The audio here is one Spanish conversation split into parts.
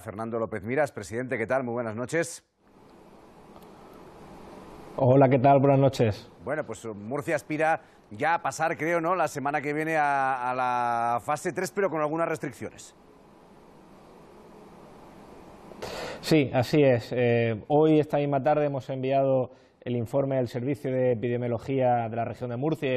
Fernando López Miras. Presidente, ¿qué tal? Muy buenas noches. Hola, ¿qué tal? Buenas noches. Bueno, pues Murcia aspira ya a pasar, creo, ¿no? La semana que viene a, la fase 3, pero con algunas restricciones. Sí, así es. Eh, hoy, esta misma tarde, hemos enviado el informe del Servicio de Epidemiología de la región de Murcia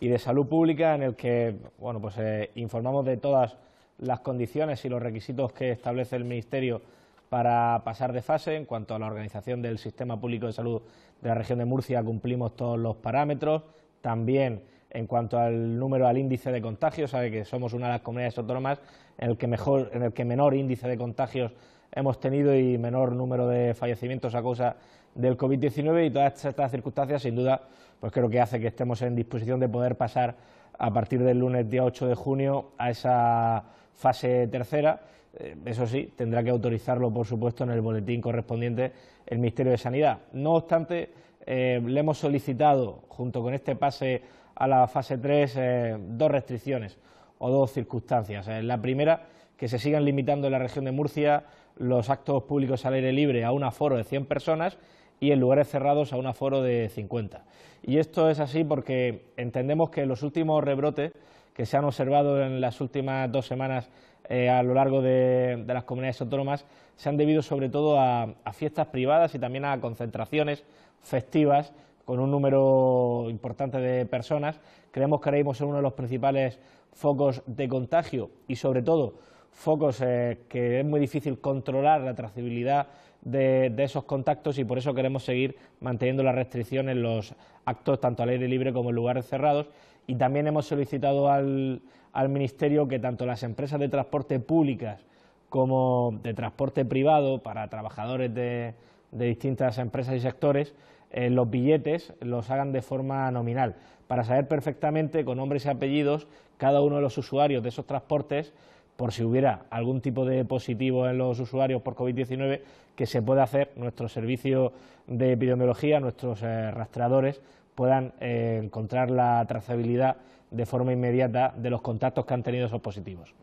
y de, Salud Pública, en el que bueno, pues, eh, informamos de todas las condiciones y los requisitos que establece el Ministerio para pasar de fase. En cuanto a la organización del sistema público de salud de la región de Murcia, cumplimos todos los parámetros. También en cuanto al número, al índice de contagios, sabe que somos una de las comunidades autónomas en el que, mejor, en el que menor índice de contagios hemos tenido y menor número de fallecimientos a causa del COVID-19 y todas estas circunstancias, sin duda, pues creo que hace que estemos en disposición de poder pasar a partir del lunes día 8 de junio a esa fase tercera. Eh, eso sí, tendrá que autorizarlo, por supuesto, en el boletín correspondiente el Ministerio de Sanidad. No obstante, eh, le hemos solicitado, junto con este pase a la fase 3, eh, dos restricciones o dos circunstancias. la primera, que se sigan limitando en la región de Murcia los actos públicos al aire libre a un aforo de 100 personas y en lugares cerrados a un aforo de 50. Y esto es así porque entendemos que los últimos rebrotes que se han observado en las últimas dos semanas eh, a lo largo de, las comunidades autónomas se han debido sobre todo a, fiestas privadas y también a concentraciones festivas con un número importante de personas. Creemos que ahora en uno de los principales focos de contagio y sobre todo focos eh, que es muy difícil controlar la trazabilidad de, esos contactos y por eso queremos seguir manteniendo las restricciones en los actos tanto al aire libre como en lugares cerrados y también hemos solicitado al, al Ministerio que tanto las empresas de transporte públicas como de transporte privado para trabajadores de, distintas empresas y sectores, eh, los billetes los hagan de forma nominal, para saber perfectamente con nombres y apellidos cada uno de los usuarios de esos transportes por si hubiera algún tipo de positivo en los usuarios por COVID-19, que se pueda hacer, nuestro servicio de epidemiología, nuestros eh, rastreadores, puedan eh, encontrar la trazabilidad de forma inmediata de los contactos que han tenido esos positivos.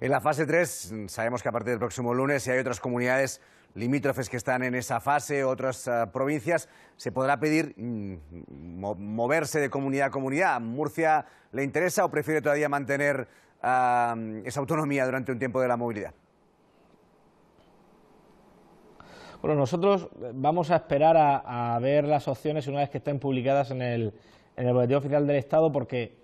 En la fase 3, sabemos que a partir del próximo lunes, si hay otras comunidades limítrofes que están en esa fase, otras eh, provincias, se podrá pedir mm, moverse de comunidad a comunidad. ¿Murcia le interesa o prefiere todavía mantener ...a esa autonomía durante un tiempo de la movilidad? Bueno, nosotros vamos a esperar a, ver las opciones una vez que estén publicadas en el, en el Boletín Oficial del Estado, porque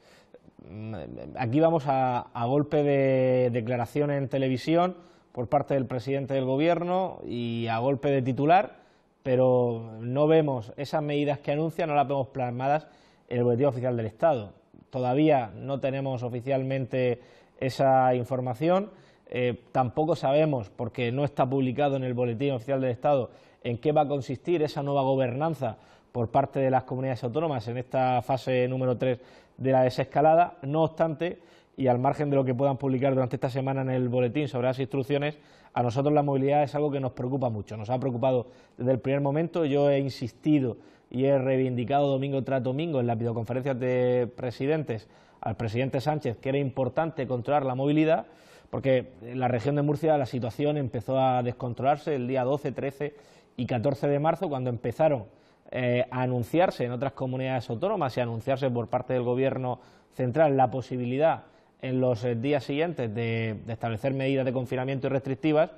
mm, aquí vamos a, a, golpe de declaración en televisión por parte del presidente del Gobierno y a golpe de titular, pero no vemos esas medidas que anuncia, no las vemos plasmadas en el Boletín Oficial del Estado todavía no tenemos oficialmente esa información. Eh, tampoco sabemos, porque no está publicado en el Boletín Oficial del Estado, en qué va a consistir esa nueva gobernanza por parte de las comunidades autónomas en esta fase número 3 de la desescalada. No obstante, y al margen de lo que puedan publicar durante esta semana en el boletín sobre las instrucciones, a nosotros la movilidad es algo que nos preocupa mucho, nos ha preocupado desde el primer momento, yo he insistido y he reivindicado domingo tras domingo en las videoconferencias de presidentes al presidente Sánchez que era importante controlar la movilidad, porque en la región de Murcia la situación empezó a descontrolarse el día 12, 13 y 14 de marzo, cuando empezaron eh, a anunciarse en otras comunidades autónomas y a anunciarse por parte del Gobierno central la posibilidad en los eh, días siguientes de, establecer medidas de confinamiento y restrictivas,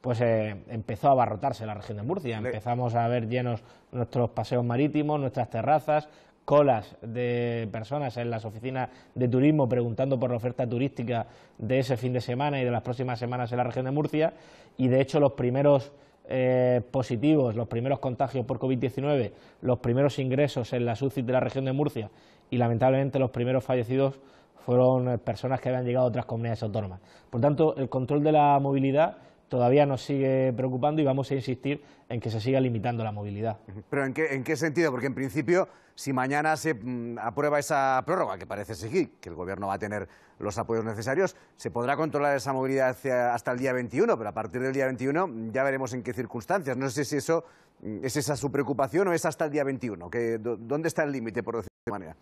pues eh, empezó a abarrotarse la región de Murcia. Empezamos a ver llenos nuestros paseos marítimos, nuestras terrazas, colas de personas en las oficinas de turismo preguntando por la oferta turística de ese fin de semana y de las próximas semanas en la región de Murcia. Y de hecho los primeros eh, positivos, los primeros contagios por COVID-19, los primeros ingresos en la UCI de la región de Murcia y lamentablemente los primeros fallecidos fueron eh, personas que habían llegado a otras comunidades autónomas. Por tanto, el control de la movilidad todavía nos sigue preocupando y vamos a insistir en que se siga limitando la movilidad. ¿Pero en qué, sentido? Porque en principio, si mañana se mm, aprueba esa prórroga, que parece seguir, que el Gobierno va a tener los apoyos necesarios, se podrá controlar esa movilidad hasta el día 21, pero a partir del día 21 mm, ya veremos en qué circunstancias. No sé si eso mm, es esa su preocupación o es hasta el día 21. ¿Dónde está el límite, por decirlo de manera?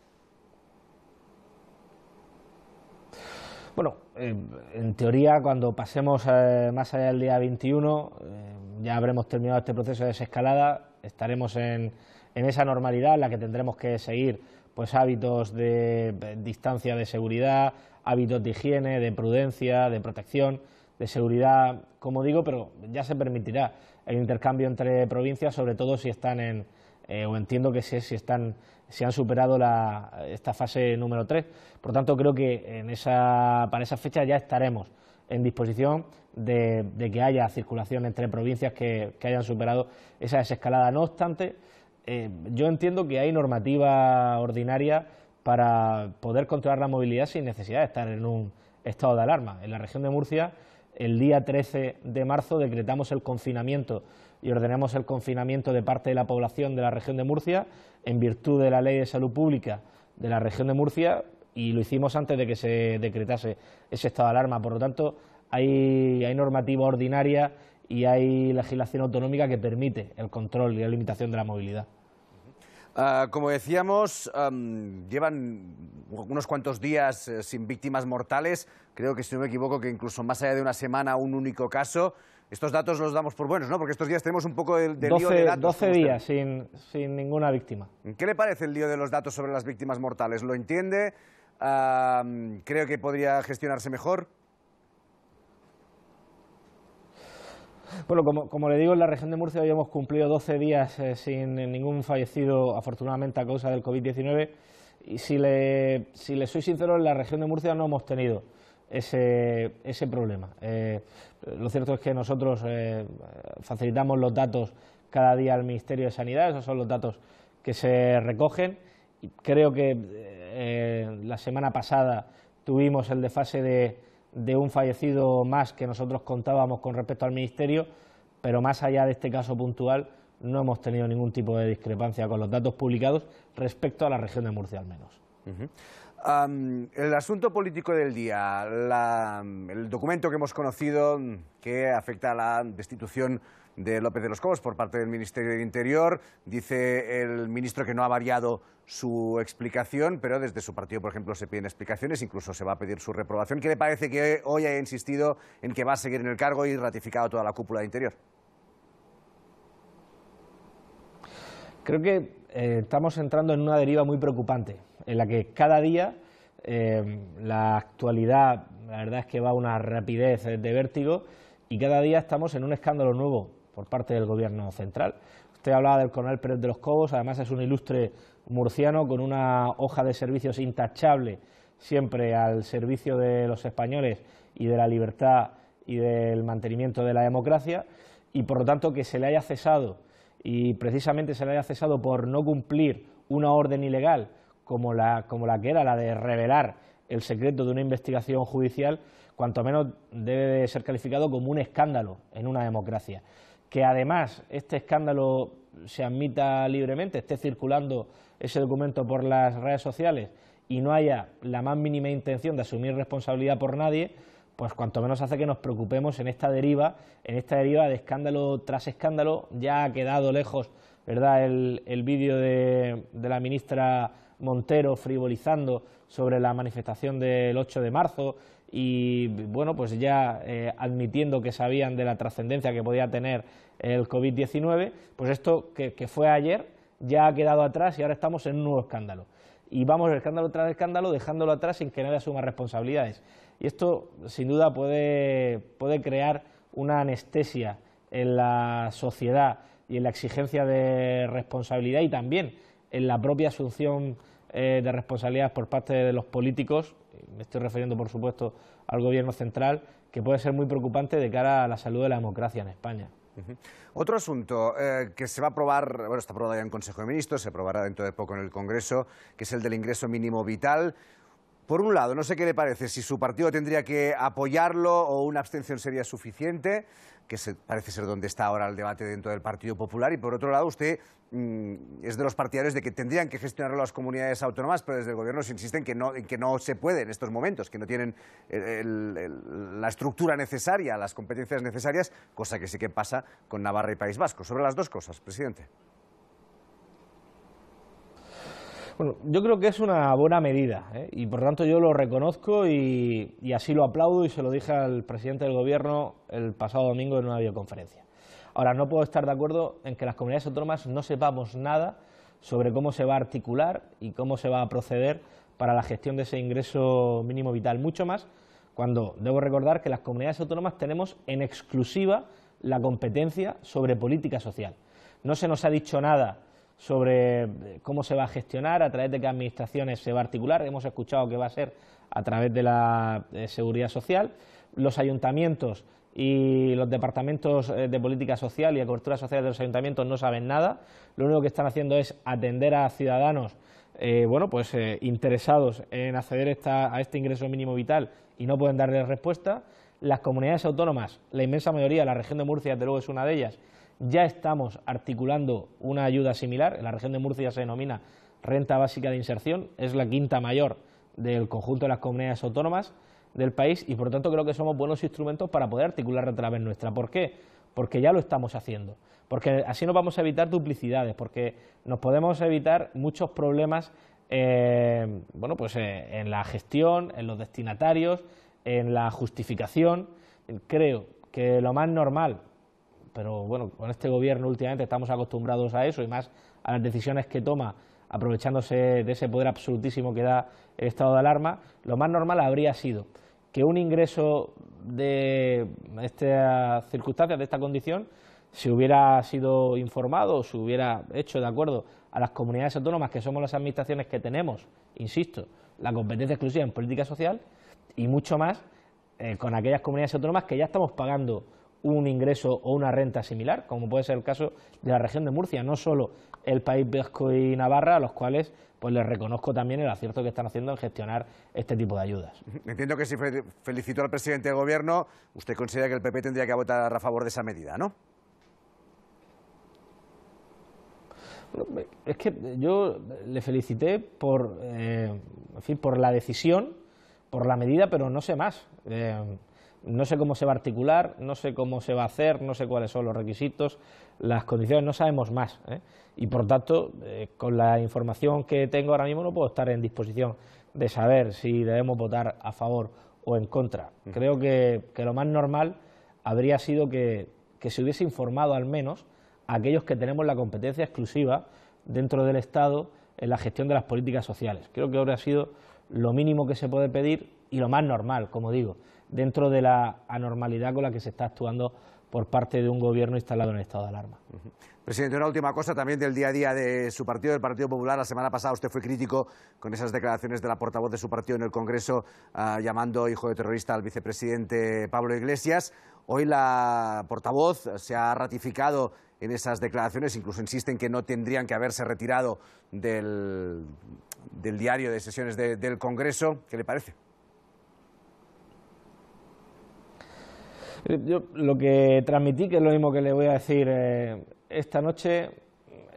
Bueno, eh, en teoría, cuando pasemos eh, más allá del día 21, eh, ya habremos terminado este proceso de desescalada, estaremos en, en, esa normalidad en la que tendremos que seguir pues hábitos de distancia de seguridad, hábitos de higiene, de prudencia, de protección, de seguridad, como digo, pero ya se permitirá el intercambio entre provincias, sobre todo si están en, o entiendo que si, si están se han superado esta fase número 3. Por tanto, creo que para esa fecha ya estaremos en disposición de, que haya circulación entre provincias que, hayan superado esa desescalada. No obstante, eh, yo entiendo que hay normativa ordinaria para poder controlar la movilidad sin necesidad de estar en un estado de alarma. En la región de Murcia, el día 13 de marzo decretamos el confinamiento y ordenamos el confinamiento de parte de la población de la región de Murcia en virtud de la Ley de Salud Pública de la región de Murcia y lo hicimos antes de que se decretase ese estado de alarma. Por lo tanto, hay, normativa ordinaria y hay legislación autonómica que permite el control y la limitación de la movilidad. Ah, como decíamos, llevan unos cuantos días eh, sin víctimas mortales. Creo que, si no me equivoco, que incluso más allá de una semana un único caso. Estos datos los damos por buenos, ¿no? Porque estos días tenemos un poco de, lío de datos. 12 días sin, ninguna víctima. ¿Qué le parece el lío de los datos sobre las víctimas mortales? ¿Lo entiende? ¿Creo que podría gestionarse mejor? Bueno, como, le digo, en la región de Murcia hoy hemos cumplido 12 días eh, sin ningún fallecido, afortunadamente, a causa del COVID-19. Y si le, si le soy sincero, en la región de Murcia no hemos tenido ese, ese problema. Eh, lo cierto es que nosotros eh, facilitamos los datos cada día al Ministerio de Sanidad, esos son los datos que se recogen. Creo que eh, la semana pasada tuvimos el desfase de, de un fallecido más que nosotros contábamos con respecto al Ministerio, pero más allá de este caso puntual no hemos tenido ningún tipo de discrepancia con los datos publicados respecto a la región de Murcia al menos el asunto político del día, el documento que hemos conocido que afecta a la destitución de López de los Cobos por parte del Ministerio del Interior, dice el ministro que no ha variado su explicación, pero desde su partido, por ejemplo, se piden explicaciones, incluso se va a pedir su reprobación. ¿Qué le parece que hoy haya insistido en que va a seguir en el cargo y ratificado toda la cúpula de Interior? Creo que eh, estamos entrando en una deriva muy preocupante, en la que cada día eh, la actualidad, la verdad es que va a una rapidez de vértigo y cada día estamos en un escándalo nuevo por parte del gobierno central. Usted hablaba del coronel Pérez de los Cobos, además es un ilustre murciano con una hoja de servicios intachable, siempre al servicio de los españoles y de la libertad y del mantenimiento de la democracia, y por lo tanto que se le haya cesado y precisamente se le haya cesado por no cumplir una orden ilegal como la, que era la de revelar el secreto de una investigación judicial, cuanto menos debe ser calificado como un escándalo en una democracia. Que además este escándalo se admita libremente, esté circulando ese documento por las redes sociales y no haya la más mínima intención de asumir responsabilidad por nadie, pues cuanto menos hace que nos preocupemos en esta deriva, en esta deriva de escándalo tras escándalo. Ya ha quedado lejos, ¿verdad?, el, vídeo de, la ministra Montero frivolizando sobre la manifestación del 8 de marzo y, bueno, pues ya eh, admitiendo que sabían de la trascendencia que podía tener el COVID-19, pues esto que, que fue ayer ya ha quedado atrás y ahora estamos en un nuevo escándalo. Y vamos escándalo tras escándalo dejándolo atrás sin que nadie asuma responsabilidades y esto sin duda puede, crear una anestesia en la sociedad y en la exigencia de responsabilidad y también en la propia asunción eh, de responsabilidades por parte de los políticos, me estoy refiriendo por supuesto al gobierno central, que puede ser muy preocupante de cara a la salud de la democracia en España. Otro asunto eh, que se va a aprobar, bueno, está aprobado ya en Consejo de Ministros, se aprobará dentro de poco en el Congreso, que es el del ingreso mínimo vital, por un lado, no sé qué le parece, si su partido tendría que apoyarlo o una abstención sería suficiente, que parece ser donde está ahora el debate dentro del Partido Popular, y por otro lado, usted mm, es de los partidarios de que tendrían que gestionarlo las comunidades autónomas, pero desde el Gobierno se insisten que no, que no se puede en estos momentos, que no tienen la estructura necesaria, las competencias necesarias, cosa que sí que pasa con Navarra y País Vasco. Sobre las dos cosas, presidente. Bueno, yo creo que es una buena medida ¿eh? y por tanto yo lo reconozco y, y, así lo aplaudo y se lo dije al presidente del Gobierno el pasado domingo en una videoconferencia. Ahora, no puedo estar de acuerdo en que las comunidades autónomas no sepamos nada sobre cómo se va a articular y cómo se va a proceder para la gestión de ese ingreso mínimo vital, mucho más cuando debo recordar que las comunidades autónomas tenemos en exclusiva la competencia sobre política social. No se nos ha dicho nada sobre eh, cómo se va a gestionar, a través de qué administraciones se va a articular. Hemos escuchado que va a ser a través de la eh, seguridad social. Los ayuntamientos y los departamentos eh, de política social y de cobertura social de los ayuntamientos no saben nada. Lo único que están haciendo es atender a ciudadanos bueno, pues, interesados en acceder a este ingreso mínimo vital y no pueden darles respuesta. Las comunidades autónomas, la inmensa mayoría, la región de Murcia, desde luego, es una de ellas, ya estamos articulando una ayuda similar, en la región de Murcia se denomina renta básica de inserción, es la quinta mayor del conjunto de las comunidades autónomas del país y por tanto creo que somos buenos instrumentos para poder articular a través nuestra. ¿Por qué? Porque ya lo estamos haciendo, porque así nos vamos a evitar duplicidades, porque nos podemos evitar muchos problemas eh, bueno, pues, eh, en la gestión, en los destinatarios, en la justificación. Creo que lo más normal pero bueno, con este gobierno últimamente estamos acostumbrados a eso y más a las decisiones que toma aprovechándose de ese poder absolutísimo que da el estado de alarma, lo más normal habría sido que un ingreso de estas circunstancias, de esta condición, se hubiera sido informado, se hubiera hecho de acuerdo a las comunidades autónomas, que somos las administraciones que tenemos, insisto, la competencia exclusiva en política social, y mucho más eh, con aquellas comunidades autónomas que ya estamos pagando un ingreso o una renta similar, como puede ser el caso de la región de Murcia, no solo el País Vasco y Navarra, a los cuales pues les reconozco también el acierto que están haciendo en gestionar este tipo de ayudas. Entiendo que si felicitó al presidente del Gobierno, usted considera que el PP tendría que votar a favor de esa medida, ¿no? Es que yo le felicité por, eh, en fin, por la decisión, por la medida, pero no sé más. Eh, no sé cómo se va a articular, no sé cómo se va a hacer, no sé cuáles son los requisitos, las condiciones, no sabemos más. ¿eh? Y por tanto, eh, con la información que tengo ahora mismo no puedo estar en disposición de saber si debemos votar a favor o en contra. Creo que, lo más normal habría sido que, que se hubiese informado al menos a aquellos que tenemos la competencia exclusiva dentro del Estado en la gestión de las políticas sociales. Creo que ahora ha sido lo mínimo que se puede pedir y lo más normal, como digo, dentro de la anormalidad con la que se está actuando por parte de un gobierno instalado en estado de alarma. Presidente, una última cosa también del día a día de su partido, del Partido Popular. La semana pasada usted fue crítico con esas declaraciones de la portavoz de su partido en el Congreso ah, llamando hijo de terrorista al vicepresidente Pablo Iglesias. Hoy la portavoz se ha ratificado en esas declaraciones, incluso insisten que no tendrían que haberse retirado del, diario de sesiones del Congreso. ¿Qué le parece? Eh, yo lo que transmití, que es lo mismo que le voy a decir eh, esta noche,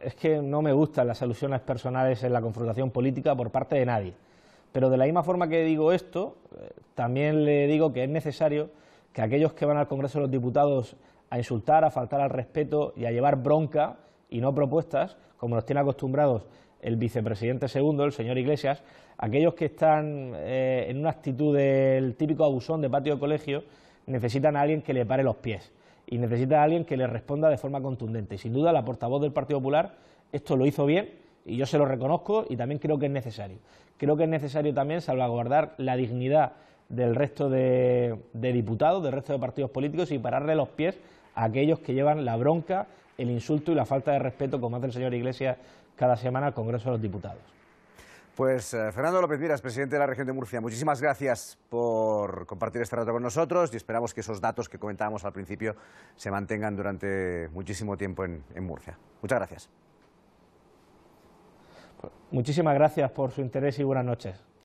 es que no me gustan las alusiones personales en la confrontación política por parte de nadie. Pero de la misma forma que digo esto, eh, también le digo que es necesario que aquellos que van al Congreso de los Diputados a insultar, a faltar al respeto y a llevar bronca y no propuestas, como los tiene acostumbrados el vicepresidente segundo, el señor Iglesias, aquellos que están en una actitud del típico abusón de patio de colegio, necesitan a alguien que le pare los pies y necesitan a alguien que le responda de forma contundente. sin duda la portavoz del Partido Popular esto lo hizo bien y yo se lo reconozco y también creo que es necesario. Creo que es necesario también salvaguardar la dignidad del resto de, de diputados, del resto de partidos políticos y pararle los pies a aquellos que llevan la bronca, el insulto y la falta de respeto, como hace el señor Iglesias cada semana al Congreso de los Diputados. Pues eh, Fernando López Miras, presidente de la región de Murcia, muchísimas gracias por compartir este rato con nosotros y esperamos que esos datos que comentábamos al principio se mantengan durante muchísimo tiempo en, en Murcia. Muchas gracias. Pues, muchísimas gracias por su interés y buenas noches.